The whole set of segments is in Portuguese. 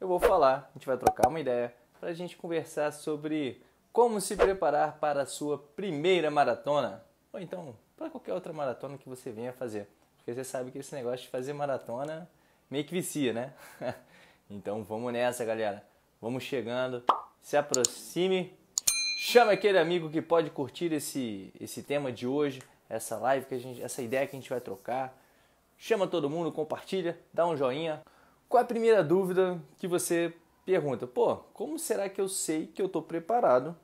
eu vou falar, a gente vai trocar uma ideia para a gente conversar sobre como se preparar para a sua primeira maratona, ou então para qualquer outra maratona que você venha fazer. Porque você sabe que esse negócio de fazer maratona meio que vicia, né? então vamos nessa, galera. Vamos chegando, se aproxime, chama aquele amigo que pode curtir esse, esse tema de hoje, essa live, que a gente, essa ideia que a gente vai trocar. Chama todo mundo, compartilha, dá um joinha. Qual é a primeira dúvida que você pergunta? Pô, como será que eu sei que eu estou preparado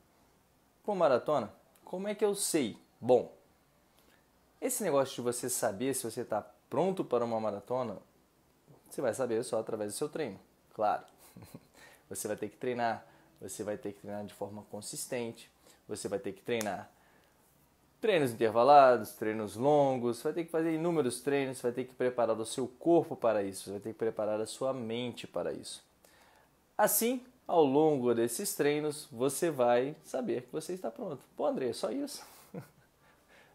para uma maratona? Como é que eu sei? Bom, esse negócio de você saber se você está pronto para uma maratona, você vai saber só através do seu treino, claro. Você vai ter que treinar, você vai ter que treinar de forma consistente, você vai ter que treinar treinos intervalados, treinos longos, você vai ter que fazer inúmeros treinos, você vai ter que preparar o seu corpo para isso, você vai ter que preparar a sua mente para isso. Assim, ao longo desses treinos, você vai saber que você está pronto. Pô, André, é só isso?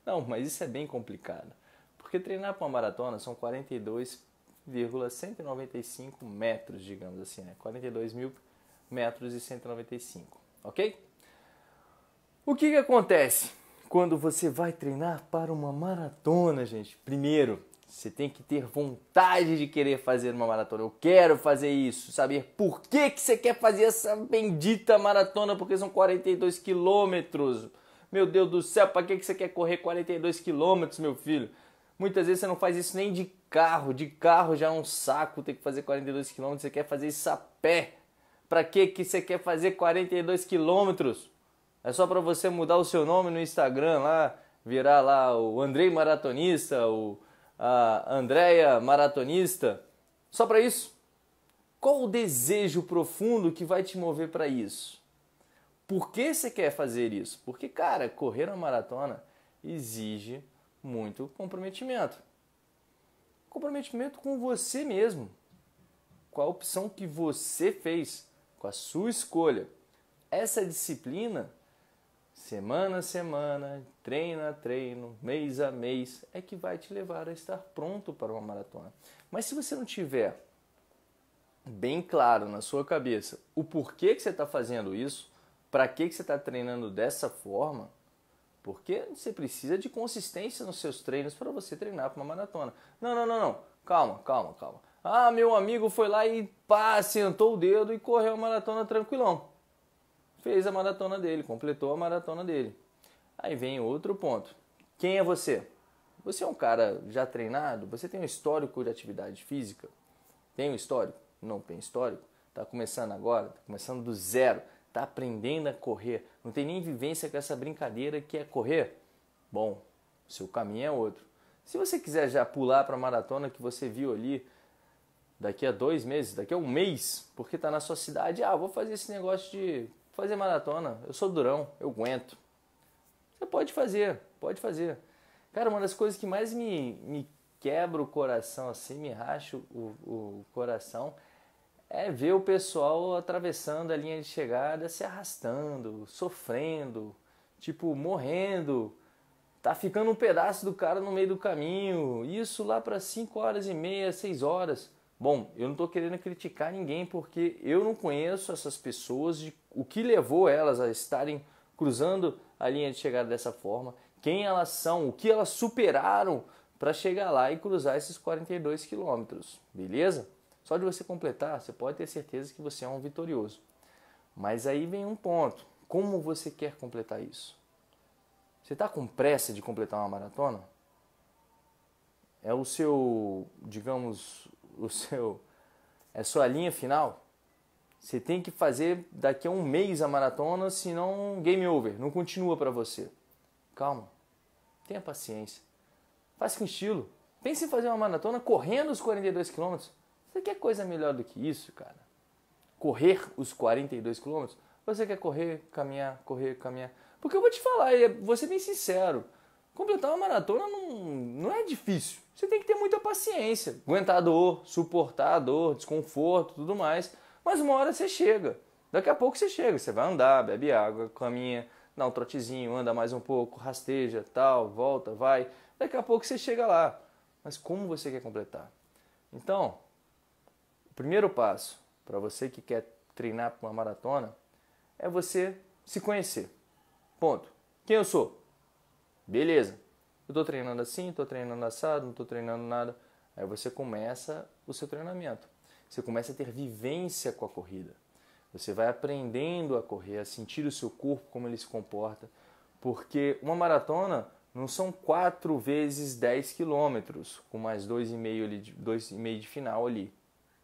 Não, mas isso é bem complicado. Porque treinar para uma maratona são 42,195 metros, digamos assim, né? 42 mil metros e 195, ok? O que, que acontece? quando você vai treinar para uma maratona, gente. Primeiro, você tem que ter vontade de querer fazer uma maratona. Eu quero fazer isso. Saber por que, que você quer fazer essa bendita maratona, porque são 42 quilômetros. Meu Deus do céu, para que, que você quer correr 42 quilômetros, meu filho? Muitas vezes você não faz isso nem de carro. De carro já é um saco ter que fazer 42 quilômetros. Você quer fazer isso a pé. Para que, que você quer fazer 42 quilômetros? É só para você mudar o seu nome no Instagram lá, virar lá o Andrei Maratonista, o a Andrea Maratonista. Só para isso? Qual o desejo profundo que vai te mover para isso? Por que você quer fazer isso? Porque, cara, correr uma maratona exige muito comprometimento. Comprometimento com você mesmo. Com a opção que você fez, com a sua escolha. Essa disciplina semana a semana, treino a treino, mês a mês, é que vai te levar a estar pronto para uma maratona. Mas se você não tiver bem claro na sua cabeça o porquê que você está fazendo isso, para que, que você está treinando dessa forma, porque você precisa de consistência nos seus treinos para você treinar para uma maratona. Não, não, não, não. Calma, calma, calma. Ah, meu amigo foi lá e pá, sentou o dedo e correu a maratona tranquilão fez a maratona dele, completou a maratona dele. Aí vem outro ponto. Quem é você? Você é um cara já treinado? Você tem um histórico de atividade física? Tem um histórico? Não tem histórico? Está começando agora? Está começando do zero? Está aprendendo a correr? Não tem nem vivência com essa brincadeira que é correr? Bom, seu caminho é outro. Se você quiser já pular para a maratona que você viu ali daqui a dois meses, daqui a um mês, porque está na sua cidade, ah, vou fazer esse negócio de fazer maratona, eu sou durão, eu aguento. Você pode fazer, pode fazer. Cara, uma das coisas que mais me, me quebra o coração, assim, me racha o, o coração, é ver o pessoal atravessando a linha de chegada, se arrastando, sofrendo, tipo, morrendo. Tá ficando um pedaço do cara no meio do caminho. Isso lá para 5 horas e meia, 6 horas. Bom, eu não estou querendo criticar ninguém porque eu não conheço essas pessoas, de, o que levou elas a estarem cruzando a linha de chegada dessa forma, quem elas são, o que elas superaram para chegar lá e cruzar esses 42 quilômetros, beleza? Só de você completar, você pode ter certeza que você é um vitorioso. Mas aí vem um ponto: como você quer completar isso? Você está com pressa de completar uma maratona? É o seu, digamos, o seu é sua linha final, você tem que fazer daqui a um mês a maratona, senão game over, não continua para você. Calma, tenha paciência, faça com estilo. Pense em fazer uma maratona correndo os 42 km. Você quer coisa melhor do que isso, cara? Correr os 42 km? Você quer correr, caminhar, correr, caminhar? Porque eu vou te falar, é, vou ser bem sincero completar uma maratona não, não é difícil. Você tem que ter muita paciência, aguentar a dor, suportar a dor, desconforto, tudo mais. Mas uma hora você chega. Daqui a pouco você chega, você vai andar, bebe água, caminha, dá um trotezinho, anda mais um pouco, rasteja, tal, volta, vai. Daqui a pouco você chega lá. Mas como você quer completar? Então, o primeiro passo para você que quer treinar para uma maratona é você se conhecer. Ponto. Quem eu sou? Beleza. Eu tô treinando assim, tô treinando assado, não tô treinando nada. Aí você começa o seu treinamento. Você começa a ter vivência com a corrida. Você vai aprendendo a correr, a sentir o seu corpo, como ele se comporta. Porque uma maratona não são 4 vezes 10 quilômetros, com mais 2,5 ali, de final ali.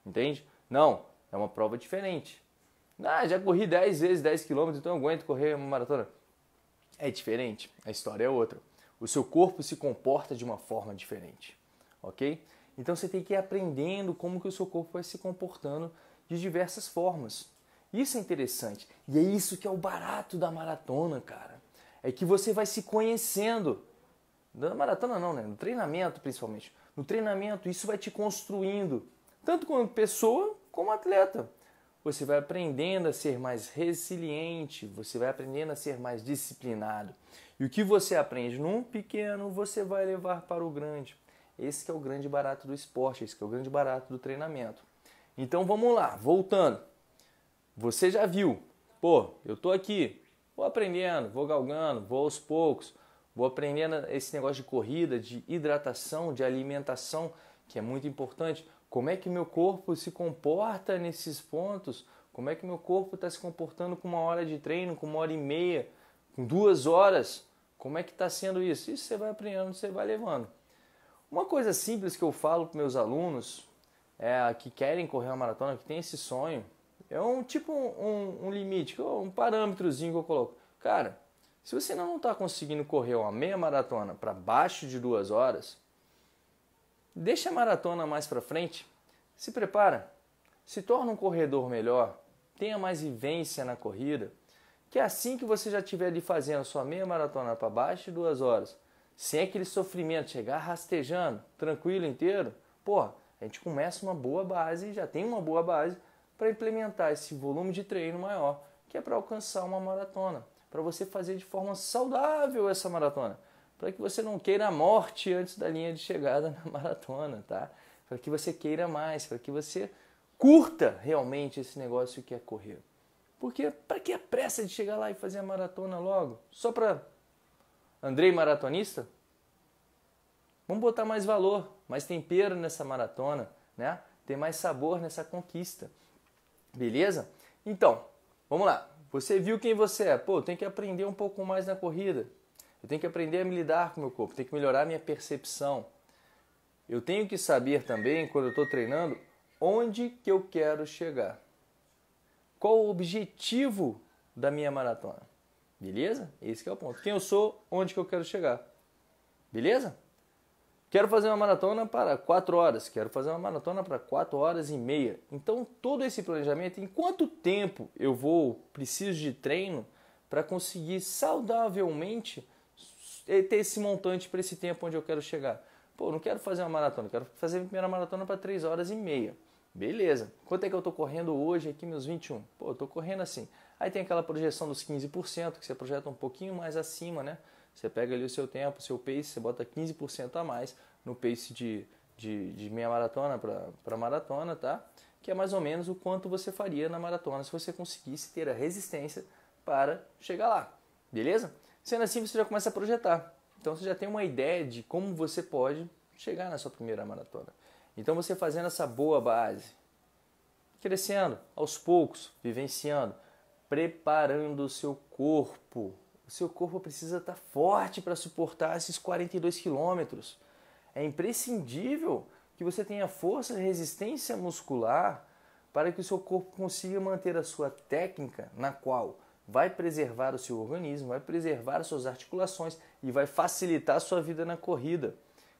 Entende? Não, é uma prova diferente. Ah, já corri 10 vezes 10 quilômetros, então eu aguento correr uma maratona é diferente, a história é outra. O seu corpo se comporta de uma forma diferente, ok? Então você tem que ir aprendendo como que o seu corpo vai se comportando de diversas formas. Isso é interessante e é isso que é o barato da maratona, cara. É que você vai se conhecendo. Na maratona não, né? No treinamento principalmente. No treinamento isso vai te construindo, tanto como pessoa como atleta você vai aprendendo a ser mais resiliente, você vai aprendendo a ser mais disciplinado. E o que você aprende num pequeno, você vai levar para o grande. Esse é o grande barato do esporte, esse é o grande barato do treinamento. Então vamos lá, voltando. Você já viu, pô, eu tô aqui, vou aprendendo, vou galgando, vou aos poucos, vou aprendendo esse negócio de corrida, de hidratação, de alimentação, que é muito importante, como é que meu corpo se comporta nesses pontos? Como é que meu corpo está se comportando com uma hora de treino, com uma hora e meia, com duas horas? Como é que está sendo isso? Isso você vai aprendendo, você vai levando. Uma coisa simples que eu falo para meus alunos é, que querem correr uma maratona, que tem esse sonho, é um tipo um, um, limite, um parâmetrozinho que eu coloco. Cara, se você não está conseguindo correr uma meia maratona para baixo de duas horas, Deixa a maratona mais para frente, se prepara, se torna um corredor melhor, tenha mais vivência na corrida, que é assim que você já estiver ali fazendo a sua meia maratona para baixo de duas horas, sem aquele sofrimento, chegar rastejando, tranquilo, inteiro, porra, a gente começa uma boa base, já tem uma boa base para implementar esse volume de treino maior, que é para alcançar uma maratona, para você fazer de forma saudável essa maratona para que você não queira a morte antes da linha de chegada na maratona, tá? Para que você queira mais, para que você curta realmente esse negócio que é correr. Porque para que a pressa de chegar lá e fazer a maratona logo? Só para Andrei maratonista? Vamos botar mais valor, mais tempero nessa maratona, né? Tem mais sabor nessa conquista. Beleza? Então, vamos lá. Você viu quem você é? Pô, tem que aprender um pouco mais na corrida. Eu tenho que aprender a me lidar com o meu corpo, tenho que melhorar a minha percepção. Eu tenho que saber também, quando eu estou treinando, onde que eu quero chegar. Qual o objetivo da minha maratona. Beleza? Esse é o ponto. Quem eu sou, onde que eu quero chegar. Beleza? Quero fazer uma maratona para 4 horas, quero fazer uma maratona para 4 horas e meia. Então, todo esse planejamento, em quanto tempo eu vou preciso de treino para conseguir saudavelmente é, ter esse montante para esse tempo onde eu quero chegar. Pô, não quero fazer uma maratona, quero fazer a primeira maratona para 3 horas e meia. Beleza. Quanto é que eu estou correndo hoje aqui, meus 21? Pô, eu estou correndo assim. Aí tem aquela projeção dos 15%, que você projeta um pouquinho mais acima, né? Você pega ali o seu tempo, o seu pace, você bota 15% a mais no pace de, de, de meia maratona para maratona, tá? Que é mais ou menos o quanto você faria na maratona se você conseguisse ter a resistência para chegar lá. Beleza? Sendo assim, você já começa a projetar. Então você já tem uma ideia de como você pode chegar na sua primeira maratona. Então você fazendo essa boa base, crescendo aos poucos, vivenciando, preparando o seu corpo. O seu corpo precisa estar forte para suportar esses 42 quilômetros. É imprescindível que você tenha força e resistência muscular para que o seu corpo consiga manter a sua técnica, na qual vai preservar o seu organismo, vai preservar as suas articulações e vai facilitar a sua vida na corrida.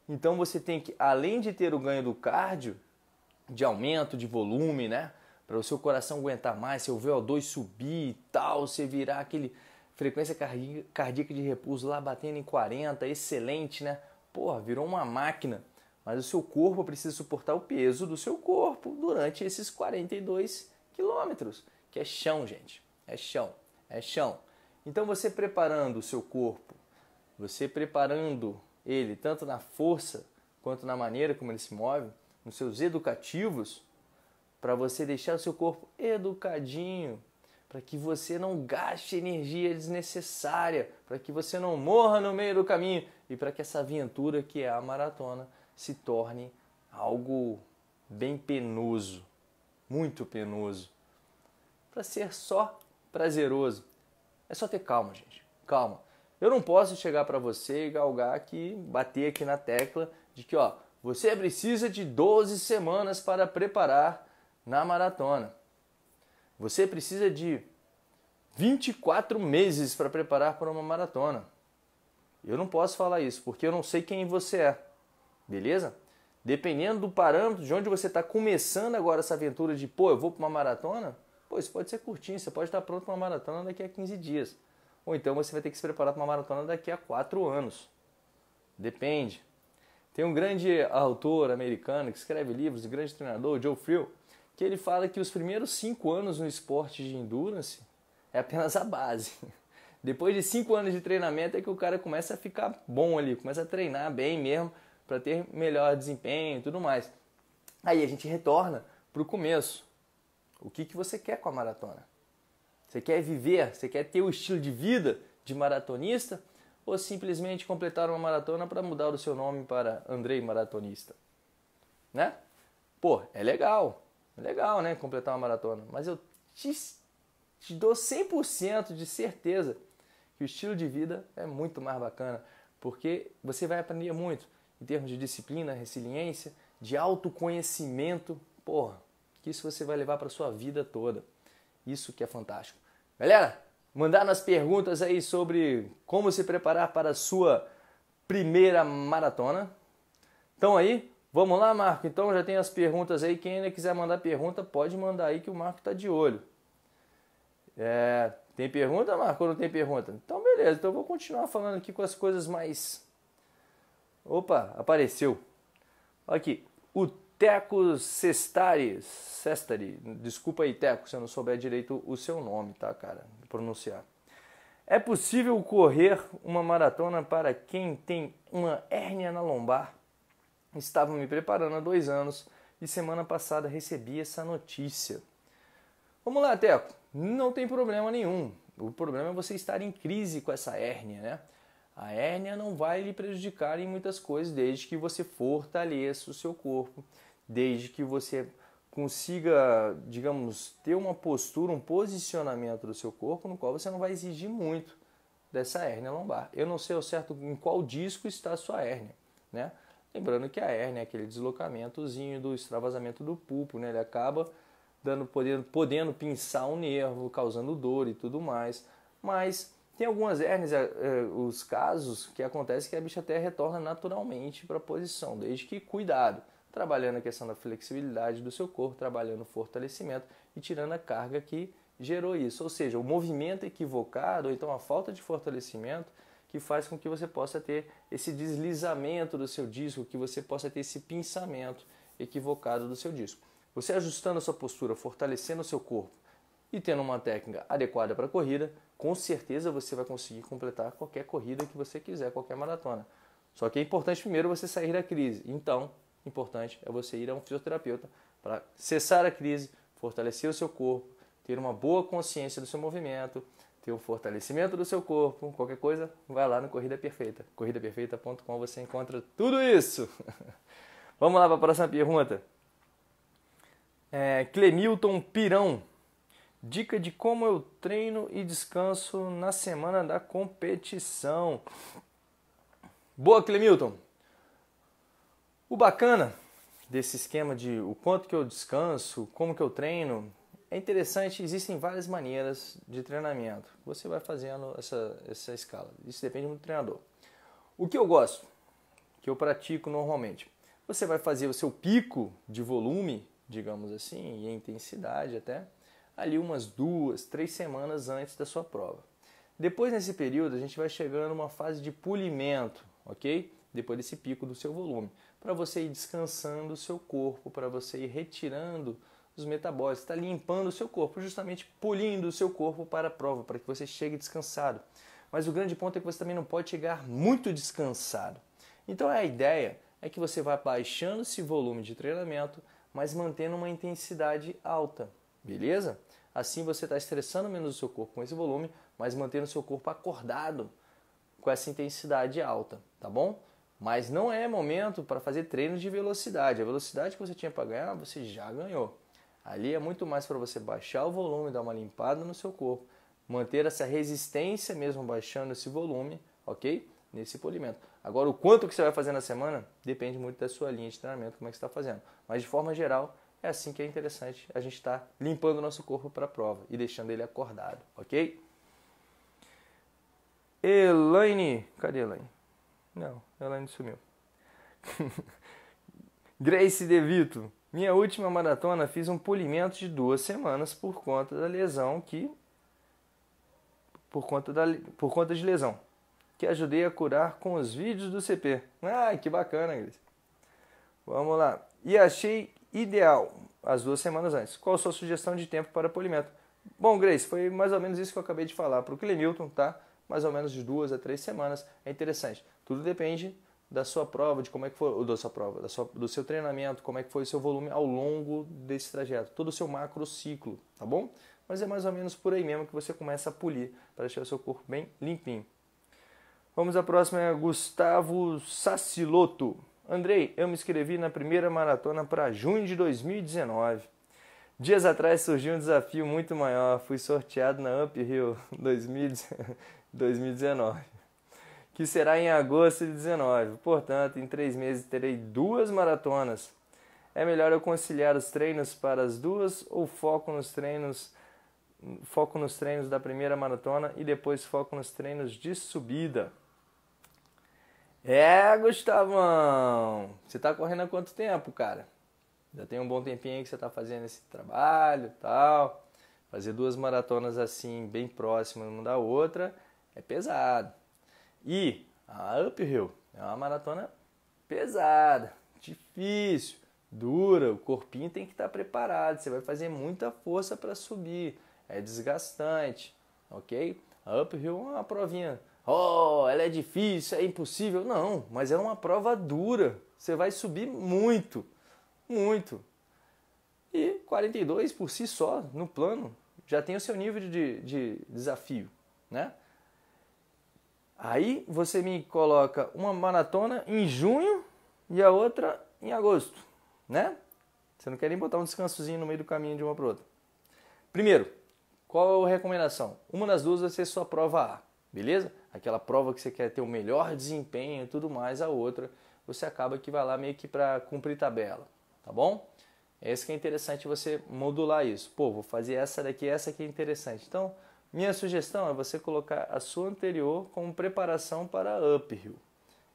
Então você tem que, além de ter o ganho do cardio, de aumento de volume, né? Para o seu coração aguentar mais, seu VO2 subir e tal, você virar aquele frequência cardíaca de repouso lá batendo em 40, excelente, né? Porra, virou uma máquina. Mas o seu corpo precisa suportar o peso do seu corpo durante esses 42 quilômetros, que é chão, gente. É chão é chão. Então você preparando o seu corpo, você preparando ele tanto na força quanto na maneira como ele se move, nos seus educativos, para você deixar o seu corpo educadinho, para que você não gaste energia desnecessária, para que você não morra no meio do caminho e para que essa aventura que é a maratona se torne algo bem penoso, muito penoso, para ser só prazeroso. É só ter calma, gente. Calma. Eu não posso chegar para você e galgar aqui, bater aqui na tecla de que, ó, você precisa de 12 semanas para preparar na maratona. Você precisa de 24 meses para preparar para uma maratona. Eu não posso falar isso porque eu não sei quem você é, beleza? Dependendo do parâmetro de onde você está começando agora essa aventura de pô, eu vou para uma maratona, Pô, isso pode ser curtinho, você pode estar pronto para uma maratona daqui a 15 dias. Ou então você vai ter que se preparar para uma maratona daqui a 4 anos. Depende. Tem um grande autor americano que escreve livros, um grande treinador, Joe Friel, que ele fala que os primeiros 5 anos no esporte de endurance é apenas a base. Depois de 5 anos de treinamento é que o cara começa a ficar bom ali, começa a treinar bem mesmo para ter melhor desempenho e tudo mais. Aí a gente retorna para o começo. O que, que você quer com a maratona? Você quer viver? Você quer ter o estilo de vida de maratonista? Ou simplesmente completar uma maratona para mudar o seu nome para Andrei Maratonista? Né? Pô, é legal. É legal, né? Completar uma maratona. Mas eu te, te dou 100% de certeza que o estilo de vida é muito mais bacana. Porque você vai aprender muito em termos de disciplina, resiliência, de autoconhecimento. Porra, que isso você vai levar para sua vida toda. Isso que é fantástico. Galera, mandaram as perguntas aí sobre como se preparar para a sua primeira maratona. Então aí, vamos lá, Marco. Então já tem as perguntas aí. Quem ainda quiser mandar pergunta, pode mandar aí que o Marco está de olho. É, tem pergunta, Marco? Ou não tem pergunta? Então beleza. Então eu vou continuar falando aqui com as coisas mais. Opa, apareceu. Aqui, o Teco Sestari, Sestari, desculpa aí Teco se eu não souber direito o seu nome, tá cara, pronunciar. É possível correr uma maratona para quem tem uma hérnia na lombar? Estava me preparando há dois anos e semana passada recebi essa notícia. Vamos lá, Teco, não tem problema nenhum. O problema é você estar em crise com essa hérnia, né? A hérnia não vai lhe prejudicar em muitas coisas desde que você fortaleça o seu corpo desde que você consiga, digamos, ter uma postura, um posicionamento do seu corpo no qual você não vai exigir muito dessa hérnia lombar. Eu não sei ao certo em qual disco está a sua hérnia, né? Lembrando que a hérnia é aquele deslocamentozinho do extravasamento do pulpo, né? Ele acaba dando podendo, podendo pinçar o um nervo, causando dor e tudo mais. Mas tem algumas hérnias, é, é, os casos que acontece que a bicha até retorna naturalmente para a posição, desde que cuidado trabalhando a questão da flexibilidade do seu corpo, trabalhando o fortalecimento e tirando a carga que gerou isso. Ou seja, o movimento equivocado, ou então a falta de fortalecimento, que faz com que você possa ter esse deslizamento do seu disco, que você possa ter esse pinçamento equivocado do seu disco. Você ajustando a sua postura, fortalecendo o seu corpo e tendo uma técnica adequada para a corrida, com certeza você vai conseguir completar qualquer corrida que você quiser, qualquer maratona. Só que é importante primeiro você sair da crise. Então, importante é você ir a um fisioterapeuta para cessar a crise, fortalecer o seu corpo, ter uma boa consciência do seu movimento, ter um fortalecimento do seu corpo. Qualquer coisa, vai lá no Corrida Perfeita. Corridaperfeita.com você encontra tudo isso. Vamos lá para a próxima pergunta. É, Clemilton Pirão. Dica de como eu treino e descanso na semana da competição. Boa, Clemilton. O bacana desse esquema de o quanto que eu descanso, como que eu treino, é interessante, existem várias maneiras de treinamento. Você vai fazendo essa, essa escala. Isso depende do treinador. O que eu gosto, que eu pratico normalmente, você vai fazer o seu pico de volume, digamos assim, e intensidade até, ali umas duas, três semanas antes da sua prova. Depois, nesse período, a gente vai chegando numa fase de polimento, ok? Depois desse pico do seu volume para você ir descansando o seu corpo, para você ir retirando os metabólicos, está limpando o seu corpo, justamente polindo o seu corpo para a prova, para que você chegue descansado. Mas o grande ponto é que você também não pode chegar muito descansado. Então a ideia é que você vá baixando esse volume de treinamento, mas mantendo uma intensidade alta, beleza? Assim você está estressando menos o seu corpo com esse volume, mas mantendo o seu corpo acordado com essa intensidade alta, tá bom? Mas não é momento para fazer treinos de velocidade. A velocidade que você tinha para ganhar, você já ganhou. Ali é muito mais para você baixar o volume, dar uma limpada no seu corpo, manter essa resistência mesmo baixando esse volume, ok? Nesse polimento. Agora, o quanto que você vai fazer na semana depende muito da sua linha de treinamento, como é que está fazendo. Mas de forma geral, é assim que é interessante a gente estar tá limpando o nosso corpo para a prova e deixando ele acordado, ok? Elaine, cadê Elaine? Não, ela ainda sumiu. Grace DeVito. Minha última maratona fiz um polimento de duas semanas por conta da lesão que. Por conta, da, por conta de lesão. Que ajudei a curar com os vídeos do CP. Ah, que bacana, Grace. Vamos lá. E achei ideal as duas semanas antes. Qual a sua sugestão de tempo para polimento? Bom, Grace, foi mais ou menos isso que eu acabei de falar para o Clemilton, tá? Mais ou menos de duas a três semanas. É interessante. Tudo depende da sua prova, de como é que foi, da sua prova, da sua, do seu treinamento, como é que foi o seu volume ao longo desse trajeto, todo o seu macro ciclo, tá bom? Mas é mais ou menos por aí mesmo que você começa a polir para deixar o seu corpo bem limpinho. Vamos à próxima, é Gustavo Saciloto. Andrei, eu me inscrevi na primeira maratona para junho de 2019. Dias atrás surgiu um desafio muito maior, fui sorteado na Uphill 2019 que será em agosto de 19. Portanto, em três meses terei duas maratonas. É melhor eu conciliar os treinos para as duas ou foco nos treinos foco nos treinos da primeira maratona e depois foco nos treinos de subida. É, Gustavão, você está correndo há quanto tempo, cara? Já tem um bom tempinho aí que você está fazendo esse trabalho, tal. Fazer duas maratonas assim bem próximas uma da outra é pesado. E a uphill é uma maratona pesada, difícil, dura, o corpinho tem que estar tá preparado, você vai fazer muita força para subir, é desgastante, ok? A uphill é uma provinha, oh, ela é difícil, é impossível, não, mas é uma prova dura, você vai subir muito, muito. E 42 por si só, no plano, já tem o seu nível de, de desafio, né? Aí você me coloca uma maratona em junho e a outra em agosto, né? Você não quer nem botar um descansozinho no meio do caminho de uma para outra. Primeiro, qual é a recomendação? Uma das duas vai ser sua prova A, beleza? Aquela prova que você quer ter o melhor desempenho e tudo mais, a outra você acaba que vai lá meio que para cumprir tabela, tá bom? É isso que é interessante você modular isso. Pô, vou fazer essa daqui, essa aqui é interessante. Então, minha sugestão é você colocar a sua anterior como preparação para a uphill.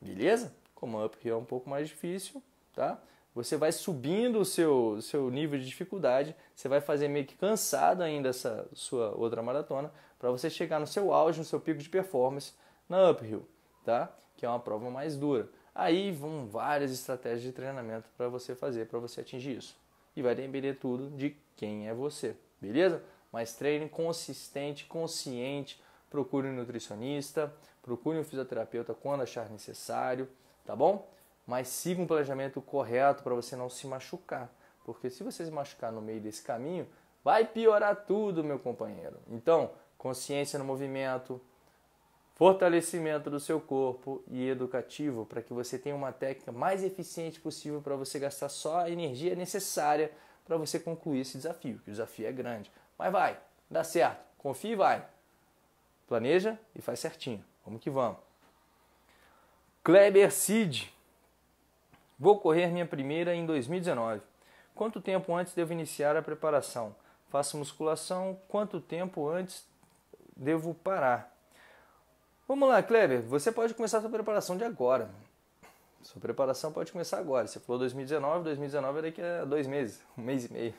Beleza? Como a uphill é um pouco mais difícil, tá? Você vai subindo o seu, seu nível de dificuldade, você vai fazer meio que cansado ainda essa sua outra maratona, para você chegar no seu auge, no seu pico de performance na uphill, tá? Que é uma prova mais dura. Aí vão várias estratégias de treinamento para você fazer, para você atingir isso. E vai depender tudo de quem é você, beleza? mas treino consistente, consciente. Procure um nutricionista, procure um fisioterapeuta quando achar necessário, tá bom? Mas siga um planejamento correto para você não se machucar, porque se você se machucar no meio desse caminho, vai piorar tudo, meu companheiro. Então, consciência no movimento, fortalecimento do seu corpo e educativo para que você tenha uma técnica mais eficiente possível para você gastar só a energia necessária para você concluir esse desafio, que o desafio é grande. Mas vai, dá certo. Confia e vai. Planeja e faz certinho. Vamos que vamos. Kleber Cid. Vou correr minha primeira em 2019. Quanto tempo antes devo iniciar a preparação? Faço musculação. Quanto tempo antes devo parar? Vamos lá, Kleber. Você pode começar a sua preparação de agora. Sua preparação pode começar agora. Você falou 2019, 2019 é daqui a dois meses, um mês e meio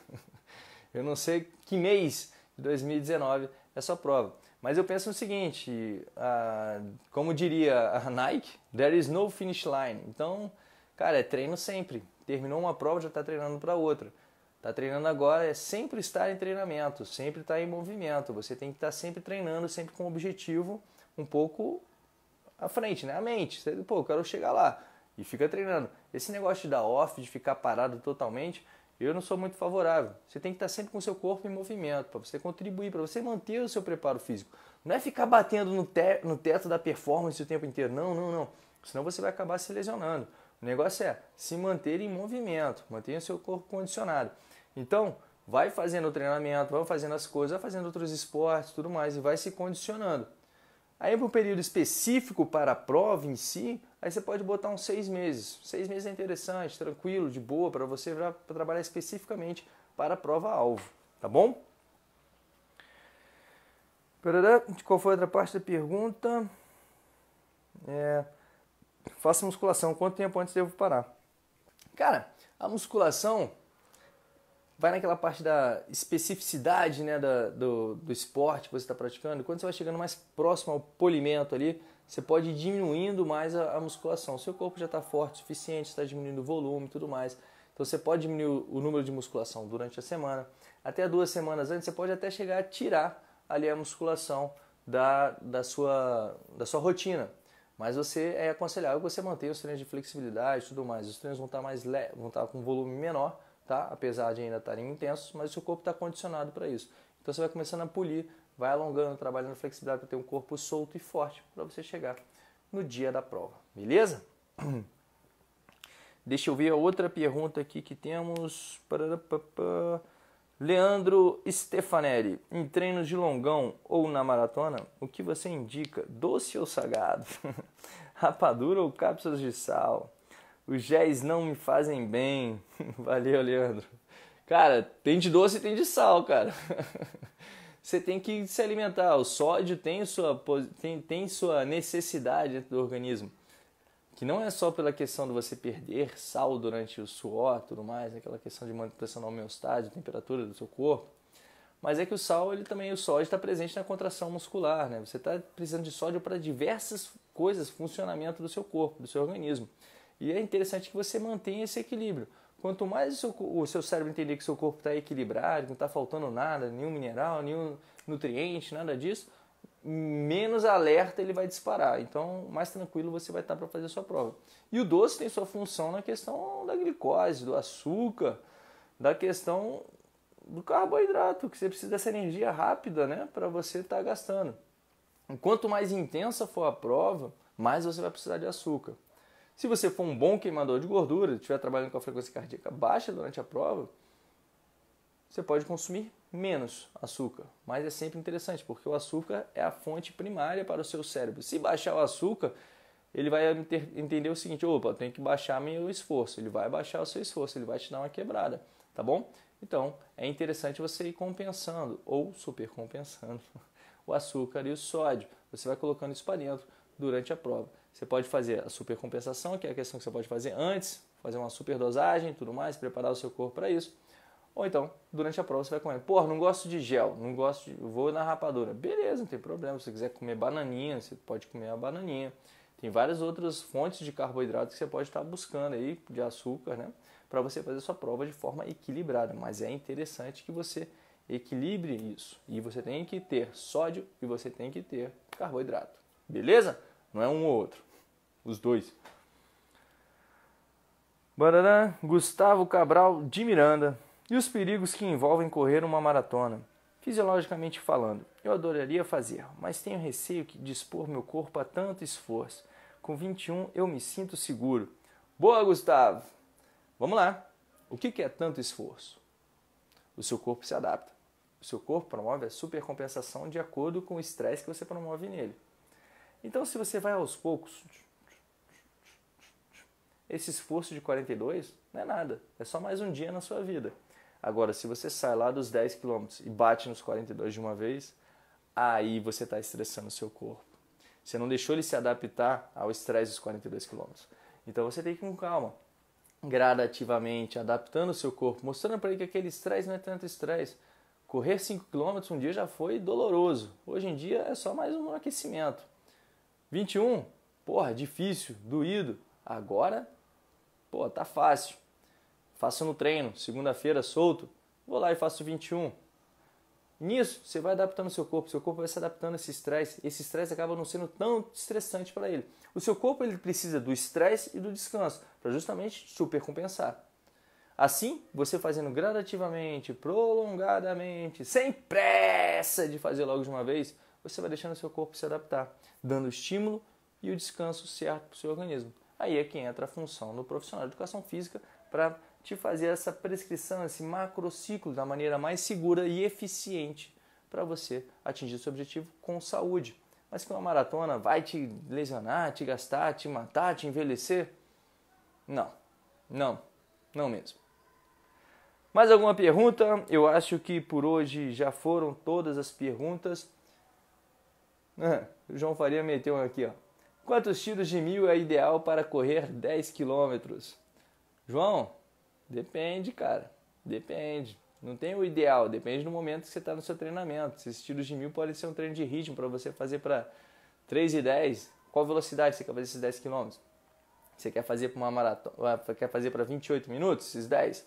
eu não sei que mês de 2019 essa é prova. Mas eu penso no seguinte, uh, como diria a Nike, there is no finish line. Então, cara, é treino sempre. Terminou uma prova, já está treinando para outra. Está treinando agora é sempre estar em treinamento, sempre estar tá em movimento. Você tem que estar tá sempre treinando, sempre com o um objetivo um pouco à frente, né? A mente. Você, Pô, eu quero chegar lá. E fica treinando. Esse negócio de dar off, de ficar parado totalmente, eu não sou muito favorável. Você tem que estar sempre com o seu corpo em movimento para você contribuir, para você manter o seu preparo físico. Não é ficar batendo no, te no teto da performance o tempo inteiro. Não, não, não. Senão você vai acabar se lesionando. O negócio é se manter em movimento, manter o seu corpo condicionado. Então, vai fazendo o treinamento, vai fazendo as coisas, vai fazendo outros esportes, tudo mais, e vai se condicionando. Aí, para um período específico para a prova em si, Aí você pode botar uns seis meses. Seis meses é interessante, tranquilo, de boa, para você já trabalhar especificamente para a prova-alvo, tá bom? Qual foi a outra parte da pergunta? É, faça musculação. Quanto tempo antes devo parar? Cara, a musculação vai naquela parte da especificidade né, da, do, do esporte que você está praticando. Quando você vai chegando mais próximo ao polimento ali, você pode ir diminuindo mais a, a musculação. Seu corpo já está forte o suficiente, está diminuindo o volume e tudo mais. Então você pode diminuir o número de musculação durante a semana. Até duas semanas antes, você pode até chegar a tirar ali a musculação da, da, sua, da sua rotina. Mas você é aconselhável que você mantenha os treinos de flexibilidade e tudo mais. Os treinos vão estar tá mais le... vão estar tá com volume menor, tá? Apesar de ainda estarem intensos, mas o seu corpo está condicionado para isso. Então você vai começando a polir vai alongando, trabalhando flexibilidade para ter um corpo solto e forte para você chegar no dia da prova, beleza? Deixa eu ver a outra pergunta aqui que temos. Leandro Stefanelli, em treinos de longão ou na maratona, o que você indica? Doce ou salgado? Rapadura ou cápsulas de sal? Os géis não me fazem bem. Valeu, Leandro. Cara, tem de doce e tem de sal, cara. você tem que se alimentar. O sódio tem sua, tem, tem sua necessidade dentro do organismo. Que não é só pela questão de você perder sal durante o suor tudo mais, aquela questão de manutenção da homeostase, temperatura do seu corpo. Mas é que o sal, ele também, o sódio está presente na contração muscular, né? Você está precisando de sódio para diversas coisas, funcionamento do seu corpo, do seu organismo. E é interessante que você mantenha esse equilíbrio. Quanto mais o seu, o seu cérebro entender que seu corpo está equilibrado, que não está faltando nada, nenhum mineral, nenhum nutriente, nada disso, menos alerta ele vai disparar. Então, mais tranquilo você vai estar tá para fazer a sua prova. E o doce tem sua função na questão da glicose, do açúcar, da questão do carboidrato, que você precisa dessa energia rápida, né, para você estar tá gastando. Quanto mais intensa for a prova, mais você vai precisar de açúcar. Se você for um bom queimador de gordura, estiver trabalhando com a frequência cardíaca baixa durante a prova, você pode consumir menos açúcar. Mas é sempre interessante, porque o açúcar é a fonte primária para o seu cérebro. Se baixar o açúcar, ele vai entender o seguinte: opa, tenho que baixar meu esforço. Ele vai baixar o seu esforço, ele vai te dar uma quebrada, tá bom? Então é interessante você ir compensando ou supercompensando o açúcar e o sódio. Você vai colocando isso para dentro durante a prova. Você pode fazer a supercompensação, que é a questão que você pode fazer antes, fazer uma superdosagem e tudo mais, preparar o seu corpo para isso. Ou então, durante a prova você vai comer. Pô, não gosto de gel, não gosto de. vou na rapadura. Beleza, não tem problema. Se você quiser comer bananinha, você pode comer a bananinha. Tem várias outras fontes de carboidrato que você pode estar buscando aí, de açúcar, né? Para você fazer sua prova de forma equilibrada. Mas é interessante que você equilibre isso. E você tem que ter sódio e você tem que ter carboidrato. Beleza? Não é um ou outro. Os dois. Barará, Gustavo Cabral de Miranda. E os perigos que envolvem correr uma maratona? Fisiologicamente falando, eu adoraria fazer, mas tenho receio de expor meu corpo a tanto esforço. Com 21 eu me sinto seguro. Boa, Gustavo! Vamos lá! O que é tanto esforço? O seu corpo se adapta. O seu corpo promove a supercompensação de acordo com o estresse que você promove nele. Então, se você vai aos poucos, esse esforço de 42 não é nada, é só mais um dia na sua vida. Agora, se você sai lá dos 10 km e bate nos 42 de uma vez, aí você está estressando o seu corpo. Você não deixou ele se adaptar ao estresse dos 42 km. Então você tem que ir com calma, gradativamente, adaptando o seu corpo, mostrando para ele que aquele estresse não é tanto estresse. Correr 5 km um dia já foi doloroso. Hoje em dia é só mais um aquecimento. 21, porra, difícil, doído. Agora, pô, tá fácil. Faço no treino, segunda-feira solto, vou lá e faço 21. Nisso, você vai adaptando seu corpo, seu corpo vai se adaptando a esse estresse. Esse estresse acaba não sendo tão estressante para ele. O seu corpo ele precisa do estresse e do descanso para justamente supercompensar. Assim, você fazendo gradativamente, prolongadamente, sem pressa de fazer logo de uma vez, você vai deixando seu corpo se adaptar, dando o estímulo e o descanso certo para o seu organismo. Aí é que entra a função do profissional de educação física para te fazer essa prescrição, esse macrociclo da maneira mais segura e eficiente para você atingir seu objetivo com saúde. Mas que uma maratona vai te lesionar, te gastar, te matar, te envelhecer? Não, não, não mesmo. Mais alguma pergunta? Eu acho que por hoje já foram todas as perguntas. João Faria meteu aqui, ó. Quantos tiros de mil é ideal para correr 10 quilômetros? João, depende, cara. Depende. Não tem o ideal, depende do momento que você está no seu treinamento. Esses tiros de mil podem ser um treino de ritmo para você fazer para 3 e 10. Qual velocidade você quer fazer esses 10 quilômetros? Você quer fazer para uma maratona? Ah, quer fazer para 28 minutos esses 10?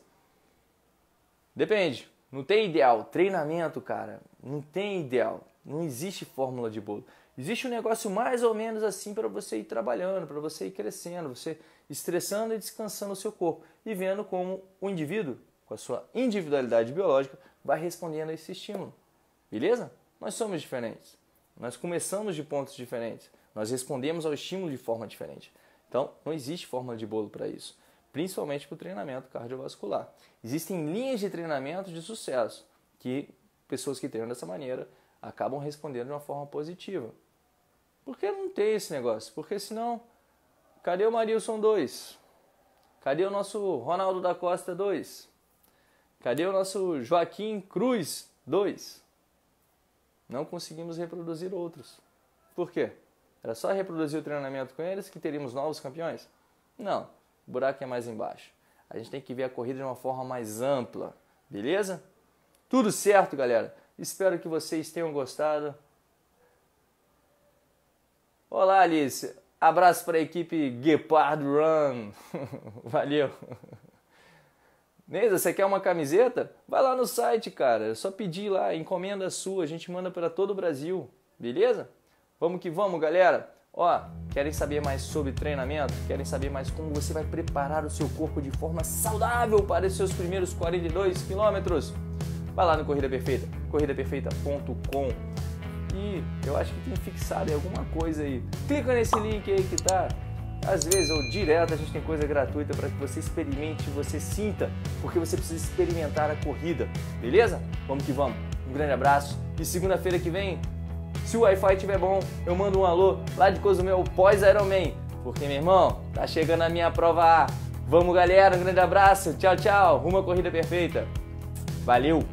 Depende. Não tem ideal. Treinamento, cara, não tem ideal. Não existe fórmula de bolo. Existe um negócio mais ou menos assim para você ir trabalhando, para você ir crescendo, você estressando e descansando o seu corpo e vendo como o indivíduo, com a sua individualidade biológica, vai respondendo a esse estímulo. Beleza? Nós somos diferentes. Nós começamos de pontos diferentes. Nós respondemos ao estímulo de forma diferente. Então, não existe fórmula de bolo para isso, principalmente para o treinamento cardiovascular. Existem linhas de treinamento de sucesso que pessoas que treinam dessa maneira acabam respondendo de uma forma positiva. Por que não tem esse negócio? Porque senão, cadê o Marilson 2? Cadê o nosso Ronaldo da Costa 2? Cadê o nosso Joaquim Cruz 2? Não conseguimos reproduzir outros. Por quê? Era só reproduzir o treinamento com eles que teríamos novos campeões? Não, o buraco é mais embaixo. A gente tem que ver a corrida de uma forma mais ampla, beleza? Tudo certo, galera. Espero que vocês tenham gostado. Olá, Alice. Abraço para a equipe Gepard Run. Valeu. Neza, você quer uma camiseta? Vai lá no site, cara. É só pedir lá, encomenda sua. A gente manda para todo o Brasil. Beleza? Vamos que vamos, galera. Ó, querem saber mais sobre treinamento? Querem saber mais como você vai preparar o seu corpo de forma saudável para os seus primeiros 42 quilômetros? Vai lá no Corrida Perfeita, corridaperfeita.com e eu acho que tem fixado alguma coisa aí. Clica nesse link aí que tá às vezes ou direto a gente tem coisa gratuita para que você experimente, você sinta, porque você precisa experimentar a corrida, beleza? Vamos que vamos. Um grande abraço e segunda-feira que vem, se o Wi-Fi tiver bom, eu mando um alô lá de Cozumel pós Ironman, porque meu irmão, tá chegando a minha prova A. Vamos galera, um grande abraço, tchau tchau, rumo à corrida perfeita. Valeu.